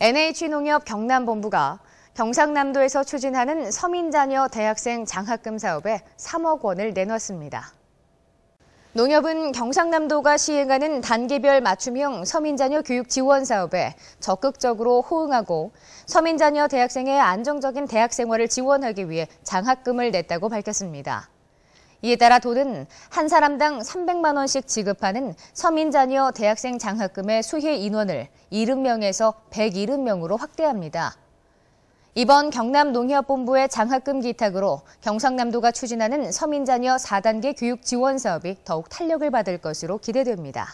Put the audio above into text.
NH농협 e 경남본부가 경상남도에서 추진하는 서민자녀 대학생 장학금 사업에 3억 원을 내놨습니다. 농협은 경상남도가 시행하는 단계별 맞춤형 서민자녀 교육 지원 사업에 적극적으로 호응하고 서민자녀 대학생의 안정적인 대학 생활을 지원하기 위해 장학금을 냈다고 밝혔습니다. 이에 따라 도는 한 사람당 300만 원씩 지급하는 서민 자녀 대학생 장학금의 수혜 인원을 70명에서 170명으로 확대합니다. 이번 경남 농협본부의 장학금 기탁으로 경상남도가 추진하는 서민자녀 4단계 교육 지원 사업이 더욱 탄력을 받을 것으로 기대됩니다.